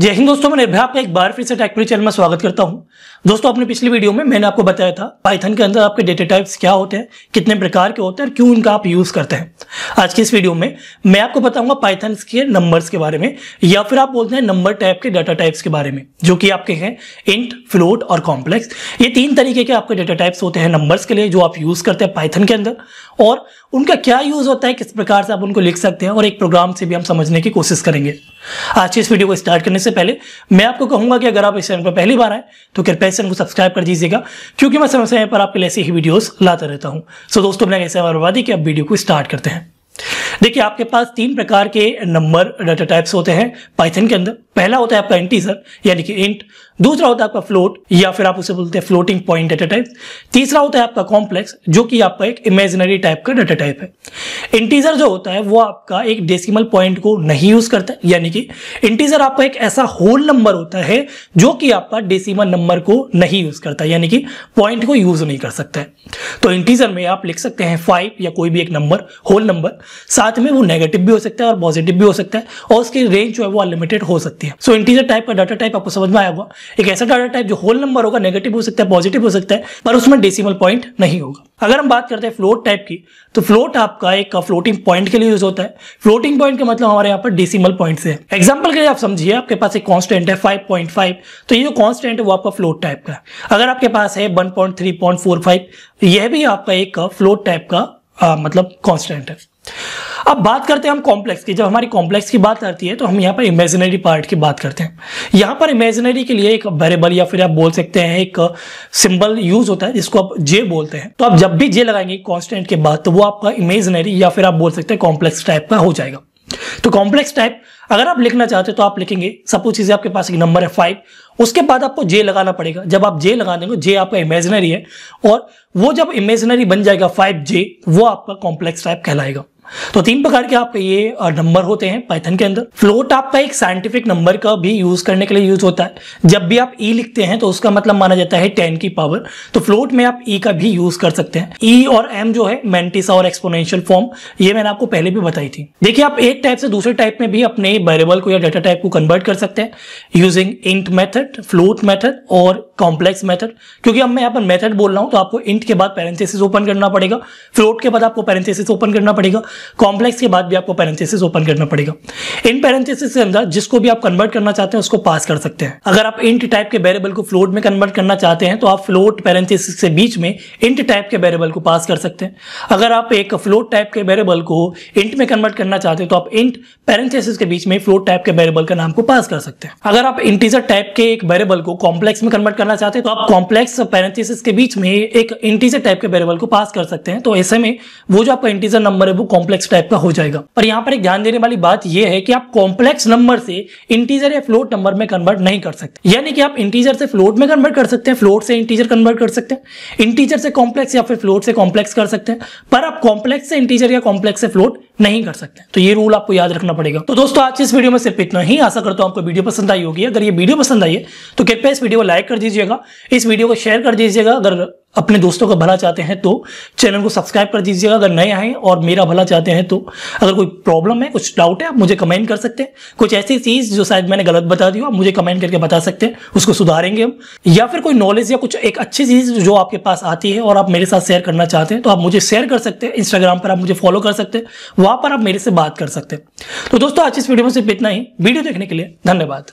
जय हिंद दोस्तों मैं निर्भया आपका एक बार फिर से टेक्नोलॉजी चैनल में स्वागत करता हूं दोस्तों अपने पिछली वीडियो में मैंने आपको बताया था पाइथन के अंदर आपके डेटा टाइप्स क्या होते हैं कितने प्रकार के होते हैं और क्यों उनका आप यूज़ करते हैं आज की इस वीडियो में मैं आपको बताऊंगा पाइथन के नंबर्स के बारे में या फिर आप बोलते हैं नंबर टाइप के डाटा टाइप्स के बारे में जो कि आपके हैं इंट फ्लोट और कॉम्प्लेक्स ये तीन तरीके के आपके डेटा टाइप्स होते हैं नंबर्स के लिए जो आप यूज़ करते हैं पाइथन के अंदर और उनका क्या यूज़ होता है किस प्रकार से आप उनको लिख सकते हैं और एक प्रोग्राम से भी हम समझने की कोशिश करेंगे आज की इस वीडियो को स्टार्ट करने से पहले मैं आपको कहूंगा कि अगर आप इस चैनल पर पहली बार आए तो कृपया इस चैनल को सब्सक्राइब कर दीजिएगा क्योंकि मैं समय समय पर आपके लिए ऐसी ही वीडियोस लाता रहता हूं सो so, दोस्तों बिना कैसे बर्बादी कि आप वीडियो को स्टार्ट करते हैं देखिए आपके पास तीन प्रकार के नंबर डाटा टाइप्स होते हैं पाइथन के अंदर पहला होता है आपका इंटीजर यानी कि इंट दूसरा होता है आपका फ्लोट या फिर आप उसे बोलते हैं फ्लोटिंग पॉइंट डेटा टाइप तीसरा होता है आपका कॉम्प्लेक्स जो कि आपका एक इमेजिनरी टाइप का डेटा टाइप है इंटीजर जो होता है वो आपका एक डेसिमल पॉइंट को नहीं यूज करता यानी कि इंटीजर आपका एक ऐसा होल नंबर होता है जो कि आपका डेसिमल नंबर को नहीं यूज करता यानी कि पॉइंट को यूज नहीं कर सकता है तो इंटीजर में आप लिख सकते हैं फाइव या कोई भी एक नंबर होल नंबर साथ में वो नेगेटिव भी हो सकता है और पॉजिटिव भी हो सकता है और उसकी रेंज जो है वो अनलिमिटेड हो सकती है सकती है सो so, इंटीजर टाइप का डाटा टाइप आपको समझ में आया होगा एक ऐसा डाटा टाइप जो होल नंबर होगा नेगेटिव हो सकता है पॉजिटिव हो सकता है पर उसमें डेसिमल पॉइंट नहीं होगा अगर हम बात करते हैं फ्लोट टाइप की तो फ्लोट आपका एक फ्लोटिंग पॉइंट के लिए यूज होता है फ्लोटिंग पॉइंट का मतलब हमारे यहाँ पर डेसिमल पॉइंट से एग्जाम्पल के लिए आप समझिए आपके पास एक कॉन्स्टेंट है फाइव तो ये जो कॉन्स्टेंट है वो आपका फ्लोट टाइप का अगर आपके पास है 1.3.45 यह भी आपका एक फ्लोट टाइप का आ, मतलब कॉन्स्टेंट है अब बात करते हैं हम कॉम्प्लेक्स की जब हमारी कॉम्प्लेक्स की बात आती है तो हम यहाँ पर इमेजिनरी पार्ट की बात करते हैं यहाँ पर इमेजिनरी के लिए एक वेरेबल या फिर आप बोल सकते हैं एक सिंबल यूज होता है जिसको आप जे बोलते हैं तो आप जब भी जे लगाएंगे कॉन्स्टेंट के बाद तो वो आपका इमेजिनरी या फिर आप बोल सकते हैं कॉम्प्लेक्स टाइप का हो जाएगा तो कॉम्प्लेक्स टाइप अगर आप लिखना चाहते हो तो आप लिखेंगे सपोज चीजें आपके पास एक नंबर है फाइव उसके बाद आपको जे लगाना पड़ेगा जब आप जे लगा देंगे जे आपका इमेजिनरी है और वो जब इमेजिनरी बन जाएगा फाइव जे वो आपका कॉम्प्लेक्स टाइप कहलाएगा तो तीन प्रकार के आपके ये नंबर होते हैं पाइथन के अंदर फ्लोट आपका एक साइंटिफिक नंबर का भी यूज करने के लिए यूज होता है जब भी आप ई e लिखते हैं तो उसका मतलब माना जाता है टेन की पावर तो फ्लोट में आप ई e का भी यूज कर सकते हैं ई e और एम जो है मेंटिसा और एक्सपोनेंशियल फॉर्म ये मैंने आपको पहले भी बताई थी देखिए आप एक टाइप से दूसरे टाइप में भी अपने वेरेबल को या डेटा टाइप को कन्वर्ट कर सकते हैं using int method float method और कॉम्प्लेक्स मेथड क्योंकि अब मैं यहाँ पर मेथड बोल रहा हूँ तो आपको इंट के बाद पैरेंथेसिस ओपन करना पड़ेगा फ्लोट के बाद आपको पैरेंथेसिस ओपन करना पड़ेगा कॉम्प्लेक्स के बाद भी आपको पैरेंथेसिस ओपन करना पड़ेगा इन पैरेंथेसिस के अंदर जिसको भी आप कन्वर्ट करना चाहते हैं उसको पास कर सकते हैं अगर आप इंट टाइप के वेरेबल को फ्लोट में कन्वर्ट करना चाहते हैं तो आप फ्लोट पैरेंथेसिस के बीच में इंट टाइप के वेरेबल को पास कर सकते हैं अगर आप एक फ्लोट टाइप के वेरेबल को इंट में कन्वर्ट करना चाहते हैं तो आप इंट पैरेंथेसिस के बीच में फ्लोट टाइप के वेरेबल का नाम को पास कर सकते हैं अगर आप इंटीजर टाइप के एक वेरेबल को कॉम्प्लेक्स में कन्वर्ट करना चाहते हैं तो आप कॉम्प्लेक्स पैरेंथिस के बीच में एक इंटीजर टाइप के वेरिएबल को पास कर सकते हैं तो ऐसे में वो जो आपका इंटीजर नंबर है वो कॉम्प्लेक्स टाइप का हो जाएगा पर यहाँ पर एक ध्यान देने वाली बात यह है कि आप कॉम्प्लेक्स नंबर से इंटीजर या फ्लोट नंबर में कन्वर्ट नहीं कर सकते यानी कि आप इंटीजर से फ्लोट में कन्वर्ट कर सकते हैं फ्लोट से इंटीजर कन्वर्ट कर सकते हैं इंटीजर से कॉम्प्लेक्स या फिर फ्लोट से कॉम्प्लेक्स कर सकते हैं पर आप कॉम्प्लेक्स से इंटीजर या कॉम्प्लेक्स से फ्लोट नहीं कर सकते तो ये रूल आपको याद रखना पड़ेगा तो दोस्तों आज इस वीडियो में सिर्फ इतना ही आशा करता हूं आपको वीडियो पसंद आई होगी अगर ये वीडियो पसंद आई है तो कृपया इस वीडियो को लाइक कर दीजिएगा इस वीडियो को शेयर कर दीजिएगा अगर अपने दोस्तों का भला चाहते हैं तो चैनल को सब्सक्राइब कर दीजिएगा अगर नए आए और मेरा भला चाहते हैं तो अगर कोई प्रॉब्लम है कुछ डाउट है आप मुझे कमेंट कर सकते हैं कुछ ऐसी चीज़ जो शायद मैंने गलत बता दी हो आप मुझे कमेंट करके बता सकते हैं उसको सुधारेंगे हम या फिर कोई नॉलेज या कुछ एक अच्छी चीज़ जो आपके पास आती है और आप मेरे साथ शेयर करना चाहते हैं तो आप मुझे शेयर कर सकते हैं इंस्टाग्राम पर आप मुझे फॉलो कर सकते हैं वहाँ पर आप मेरे से बात कर सकते हैं तो दोस्तों आज इस वीडियो में सिर्फ इतना ही वीडियो देखने के लिए धन्यवाद